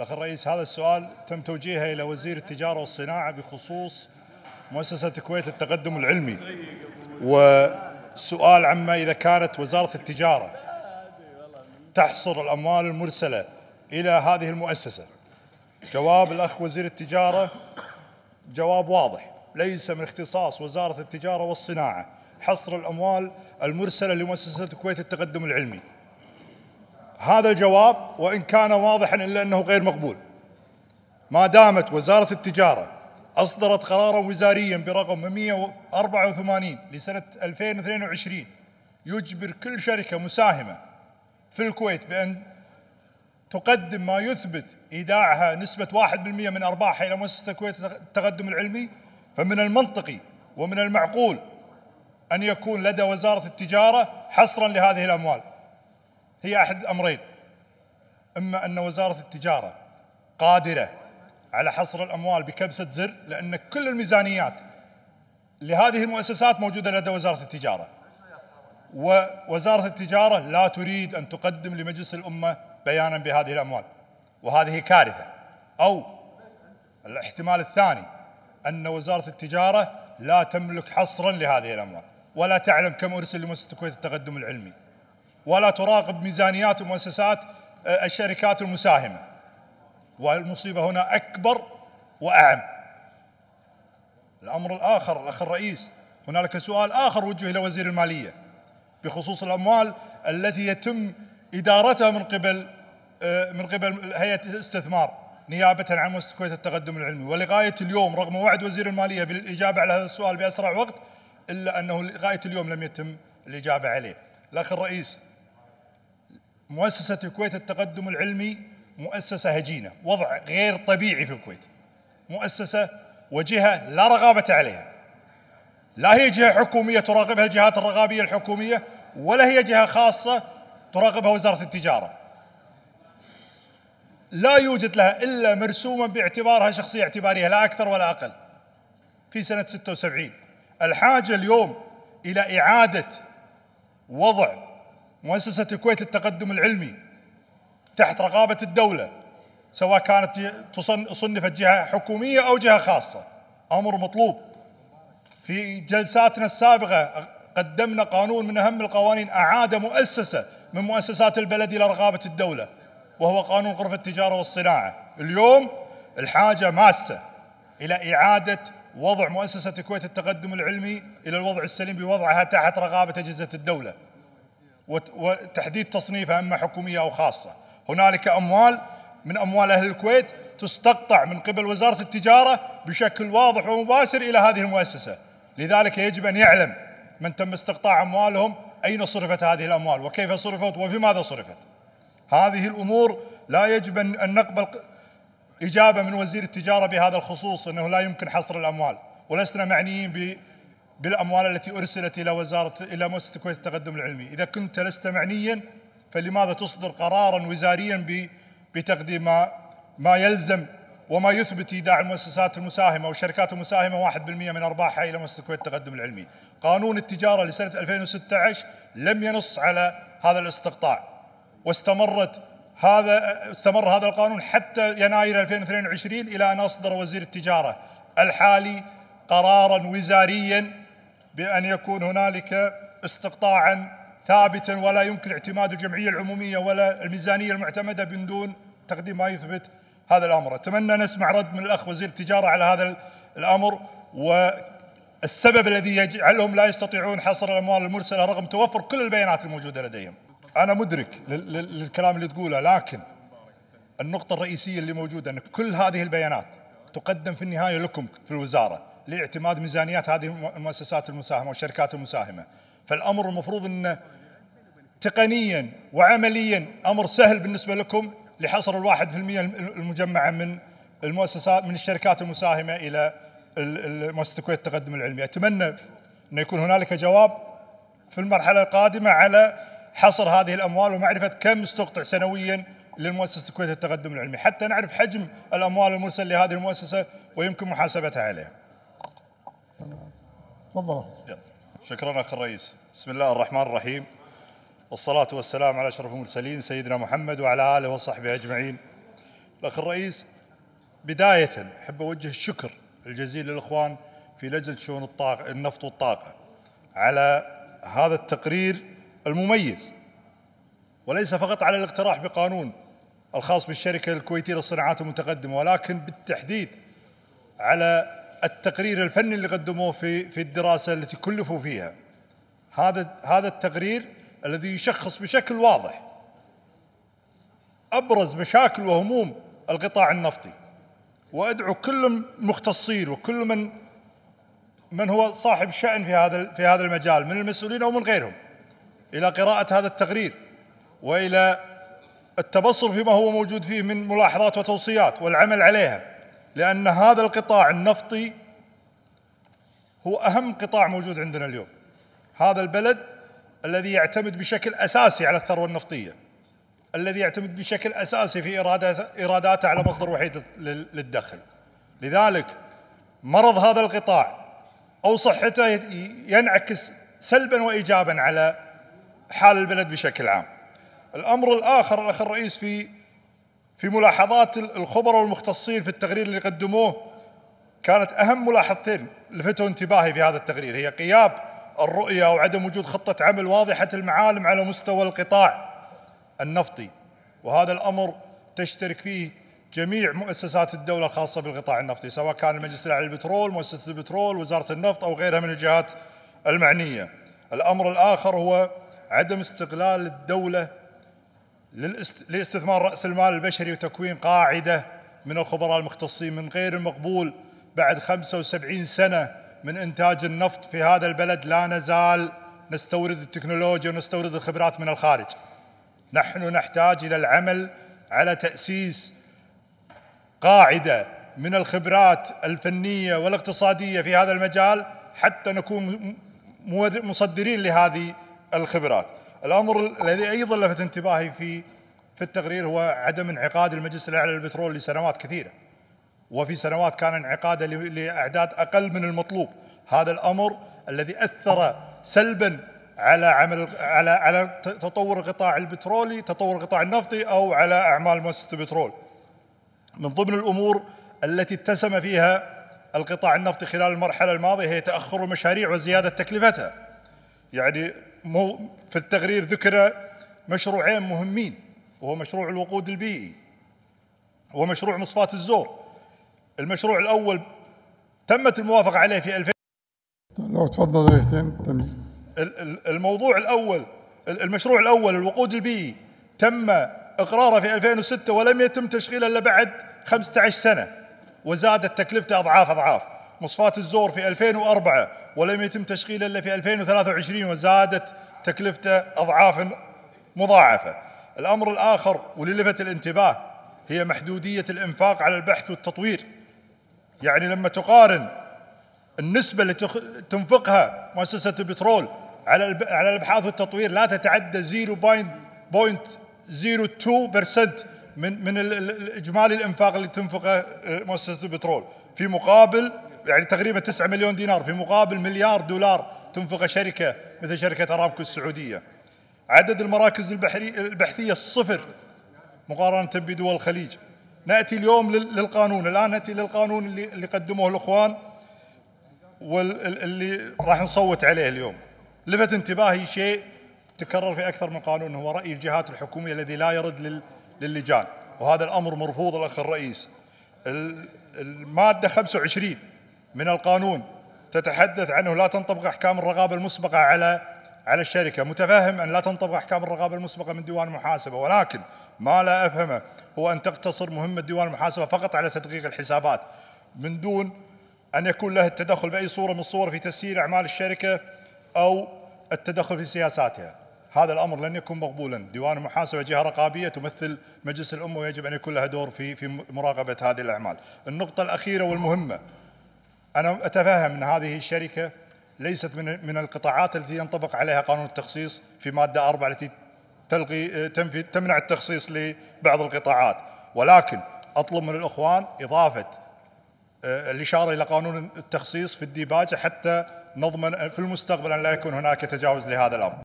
الأخ الرئيس هذا السؤال تم توجيهه إلى وزير التجارة والصناعة بخصوص مؤسسة الكويت للتقدم العلمي وسؤال عما إذا كانت وزارة التجارة تحصر الأموال المرسلة إلى هذه المؤسسة جواب الأخ وزير التجارة جواب واضح ليس من اختصاص وزارة التجارة والصناعة حصر الأموال المرسلة لمؤسسة الكويت للتقدم العلمي هذا الجواب وإن كان واضحا إلا أنه غير مقبول ما دامت وزارة التجارة أصدرت قرارا وزاريا برقم 184 لسنة 2022 يجبر كل شركة مساهمة في الكويت بأن تقدم ما يثبت إيداعها نسبة 1% من أرباحها إلى مؤسسة الكويت للتقدم العلمي فمن المنطقي ومن المعقول أن يكون لدى وزارة التجارة حصرا لهذه الأموال هي أحد أمرين إما أن وزارة التجارة قادرة على حصر الأموال بكبسة زر لأن كل الميزانيات لهذه المؤسسات موجودة لدى وزارة التجارة ووزارة التجارة لا تريد أن تقدم لمجلس الأمة بيانا بهذه الأموال وهذه كارثة أو الاحتمال الثاني أن وزارة التجارة لا تملك حصرا لهذه الأموال ولا تعلم كم أرسل لمؤسسة الكويت التقدم العلمي ولا تراقب ميزانيات ومؤسسات آه، الشركات المساهمة والمصيبة هنا أكبر وأعم الأمر الآخر الأخ الرئيس هنالك سؤال آخر وجه إلى وزير المالية بخصوص الأموال التي يتم إدارتها من قبل آه، من قبل هيئة الاستثمار نيابة عن مؤسسة الكويت التقدم العلمي ولغاية اليوم رغم وعد وزير المالية بالإجابة على هذا السؤال بأسرع وقت إلا أنه لغاية اليوم لم يتم الإجابة عليه الأخ الرئيس مؤسسة الكويت التقدم العلمي مؤسسة هجينة وضع غير طبيعي في الكويت مؤسسة وجهة لا رغابة عليها لا هي جهة حكومية تراقبها الجهات الرغابية الحكومية ولا هي جهة خاصة تراقبها وزارة التجارة لا يوجد لها إلا مرسوما باعتبارها شخصية اعتبارية لا أكثر ولا أقل في سنة 76 الحاجة اليوم إلى إعادة وضع مؤسسة الكويت للتقدم العلمي تحت رقابة الدولة سواء كانت صنفت جهة حكومية أو جهة خاصة أمر مطلوب في جلساتنا السابقة قدمنا قانون من أهم القوانين أعاد مؤسسة من مؤسسات البلد إلى رقابة الدولة وهو قانون غرفة التجارة والصناعة اليوم الحاجة ماسة إلى إعادة وضع مؤسسة الكويت التقدم العلمي إلى الوضع السليم بوضعها تحت رقابة أجهزة الدولة وتحديد تصنيفها اما حكوميه او خاصه. هنالك اموال من اموال اهل الكويت تستقطع من قبل وزاره التجاره بشكل واضح ومباشر الى هذه المؤسسه. لذلك يجب ان يعلم من تم استقطاع اموالهم اين صرفت هذه الاموال وكيف صرفت وفي ماذا صرفت. هذه الامور لا يجب ان نقبل اجابه من وزير التجاره بهذا الخصوص انه لا يمكن حصر الاموال ولسنا معنيين بالأموال التي أرسلت إلى وزارة إلى مؤسسة الكويت التقدم العلمي إذا كنت لست معنيا فلماذا تصدر قرارا وزاريا بتقديم ما, ما يلزم وما يثبت إيداع المؤسسات المساهمة والشركات المساهمة 1% من أرباحها إلى مؤسسة الكويت التقدم العلمي قانون التجارة لسنة 2016 لم ينص على هذا الاستقطاع واستمرت هذا استمر هذا القانون حتى يناير 2022 إلى أن أصدر وزير التجارة الحالي قرارا وزاريا بأن يكون هنالك استقطاعا ثابتا ولا يمكن اعتماد الجمعية العمومية ولا الميزانية المعتمدة من دون تقديم ما يثبت هذا الأمر أتمنى نسمع رد من الأخ وزير التجارة على هذا الأمر والسبب الذي يجعلهم لا يستطيعون حصر الأموال المرسلة رغم توفر كل البيانات الموجودة لديهم أنا مدرك للكلام اللي تقوله لكن النقطة الرئيسية اللي موجودة أن كل هذه البيانات تقدم في النهاية لكم في الوزارة لاعتماد ميزانيات هذه المؤسسات المساهمه والشركات المساهمه فالامر المفروض انه تقنيا وعمليا امر سهل بالنسبه لكم لحصر الواحد في المية المجمعه من المؤسسات من الشركات المساهمه الى مؤسسه الكويت التقدم العلمي، اتمنى انه يكون هنالك جواب في المرحله القادمه على حصر هذه الاموال ومعرفه كم استقطع سنويا للمؤسسه الكويت التقدم العلمي، حتى نعرف حجم الاموال المرسل لهذه المؤسسه ويمكن محاسبتها عليها تفضل شكرا اخ الرئيس بسم الله الرحمن الرحيم والصلاة والسلام على أشرف المرسلين سيدنا محمد وعلى آله وصحبه أجمعين الأخ الرئيس بداية أحب أوجه الشكر الجزيل للإخوان في لجنة شؤون الطاقة النفط والطاقة على هذا التقرير المميز وليس فقط على الاقتراح بقانون الخاص بالشركة الكويتية للصناعات المتقدمة ولكن بالتحديد على التقرير الفني اللي قدموه في في الدراسه التي كلفوا فيها هذا هذا التقرير الذي يشخص بشكل واضح ابرز مشاكل وهموم القطاع النفطي وادعو كل مختصين وكل من من هو صاحب شأن في هذا في هذا المجال من المسؤولين او من غيرهم الى قراءة هذا التقرير والى التبصر فيما هو موجود فيه من ملاحظات وتوصيات والعمل عليها لأن هذا القطاع النفطي هو أهم قطاع موجود عندنا اليوم هذا البلد الذي يعتمد بشكل أساسي على الثروة النفطية الذي يعتمد بشكل أساسي في إيراداته على مصدر وحيد للدخل لذلك مرض هذا القطاع أو صحته ينعكس سلبا وإيجابا على حال البلد بشكل عام الأمر الآخر الأخ الرئيس في في ملاحظات الخبراء والمختصين في التقرير اللي قدموه كانت أهم ملاحظتين لفتوا انتباهي في هذا التقرير هي غياب الرؤية وعدم وجود خطة عمل واضحة المعالم على مستوى القطاع النفطي وهذا الأمر تشترك فيه جميع مؤسسات الدولة الخاصة بالقطاع النفطي سواء كان المجلس الأعلى للبترول مؤسسة البترول وزارة النفط أو غيرها من الجهات المعنية الأمر الآخر هو عدم استغلال الدولة لاستثمار رأس المال البشري وتكوين قاعدة من الخبراء المختصين من غير المقبول بعد 75 سنة من إنتاج النفط في هذا البلد لا نزال نستورد التكنولوجيا ونستورد الخبرات من الخارج نحن نحتاج إلى العمل على تأسيس قاعدة من الخبرات الفنية والاقتصادية في هذا المجال حتى نكون مصدرين لهذه الخبرات الامر الذي ايضا لفت انتباهي في في التقرير هو عدم انعقاد المجلس الاعلى للبترول لسنوات كثيره وفي سنوات كان انعقاده لاعداد اقل من المطلوب هذا الامر الذي اثر سلبا على عمل على على تطور القطاع البترولي تطور القطاع النفطي او على اعمال مؤسسه البترول من ضمن الامور التي اتسم فيها القطاع النفطي خلال المرحله الماضيه هي تاخر المشاريع وزياده تكلفتها يعني في التقرير ذكر مشروعين مهمين وهو مشروع الوقود البيئي ومشروع مصفاة الزور المشروع الأول تمت الموافقة عليه في 2000 لو تفضل الموضوع الأول المشروع الأول الوقود البيئي تم إقراره في 2006 ولم يتم تشغيله إلا بعد 15 سنة وزادت تكلفته أضعاف أضعاف مصفاة الزور في 2004 ولم يتم تشغيله إلا في 2023 وزادت تكلفته أضعاف مضاعفة الأمر الآخر وللفت الانتباه هي محدودية الإنفاق على البحث والتطوير يعني لما تقارن النسبة اللي تنفقها مؤسسة البترول على على الابحاث والتطوير لا تتعدى 0.02% من من الاجمالي الانفاق اللي تنفقه آه، مؤسسه البترول في مقابل يعني تقريبا 9 مليون دينار في مقابل مليار دولار تنفقه شركه مثل شركه ارامكو السعوديه. عدد المراكز البحري البحثيه صفر مقارنه بدول الخليج. ناتي اليوم للقانون، الان ناتي للقانون اللي اللي قدموه الاخوان واللي راح نصوت عليه اليوم. لفت انتباهي شيء تكرر في اكثر من قانون هو راي الجهات الحكوميه الذي لا يرد للجان وهذا الامر مرفوض الاخ الرئيس. الماده 25 من القانون تتحدث عنه لا تنطبق احكام الرقابه المسبقه على على الشركه، متفهم ان لا تنطبق احكام الرقابه المسبقه من ديوان المحاسبه ولكن ما لا افهمه هو ان تقتصر مهمه ديوان المحاسبه فقط على تدقيق الحسابات من دون ان يكون له التدخل باي صوره من الصور في تسيير اعمال الشركه او التدخل في سياساتها. هذا الامر لن يكون مقبولا، ديوان المحاسبه جهه رقابيه تمثل مجلس الامه ويجب ان يكون لها دور في في مراقبه هذه الاعمال. النقطه الاخيره والمهمه أنا أتفهم أن هذه الشركة ليست من من القطاعات التي ينطبق عليها قانون التخصيص في مادة أربعة التي تلغي تنفي تمنع التخصيص لبعض القطاعات ولكن أطلب من الأخوان إضافة آه، الإشارة إلى قانون التخصيص في الديباجة حتى نضمن في المستقبل أن لا يكون هناك تجاوز لهذا الأمر